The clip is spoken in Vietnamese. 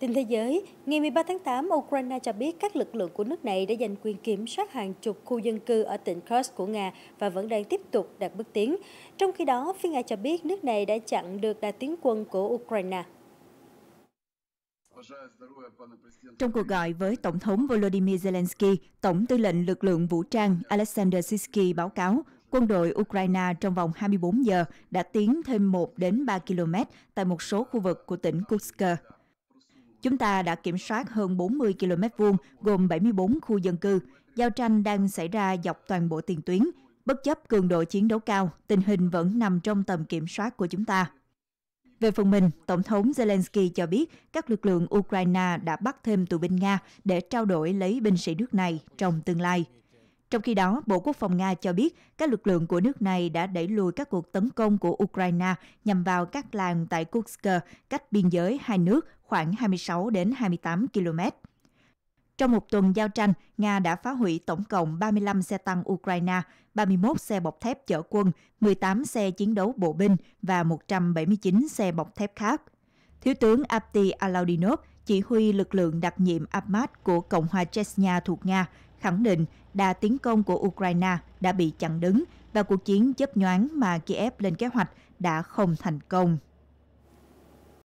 Tin thế giới, ngày 13 tháng 8, Ukraine cho biết các lực lượng của nước này đã giành quyền kiểm soát hàng chục khu dân cư ở tỉnh Kursk của Nga và vẫn đang tiếp tục đạt bước tiến. Trong khi đó, phía Nga cho biết nước này đã chặn được đà tiến quân của Ukraine. Trong cuộc gọi với Tổng thống Volodymyr Zelensky, Tổng tư lệnh lực lượng vũ trang Alexander Sisky báo cáo quân đội Ukraine trong vòng 24 giờ đã tiến thêm 1 đến 3 km tại một số khu vực của tỉnh Kursk. Chúng ta đã kiểm soát hơn 40 km vuông gồm 74 khu dân cư. Giao tranh đang xảy ra dọc toàn bộ tiền tuyến. Bất chấp cường độ chiến đấu cao, tình hình vẫn nằm trong tầm kiểm soát của chúng ta. Về phần mình, Tổng thống Zelensky cho biết các lực lượng Ukraine đã bắt thêm tù binh Nga để trao đổi lấy binh sĩ nước này trong tương lai. Trong khi đó, Bộ Quốc phòng Nga cho biết các lực lượng của nước này đã đẩy lùi các cuộc tấn công của Ukraine nhằm vào các làng tại Kursk cách biên giới hai nước khoảng 26 đến 28 km. Trong một tuần giao tranh, Nga đã phá hủy tổng cộng 35 xe tăng Ukraine, 31 xe bọc thép chở quân, 18 xe chiến đấu bộ binh và 179 xe bọc thép khác. Thiếu tướng Abdi Alaudinov, chỉ huy lực lượng đặc nhiệm Ahmad của Cộng hòa Chechnya thuộc Nga, khẳng định đà tiến công của Ukraine đã bị chặn đứng và cuộc chiến chấp nhoáng mà Kiev lên kế hoạch đã không thành công.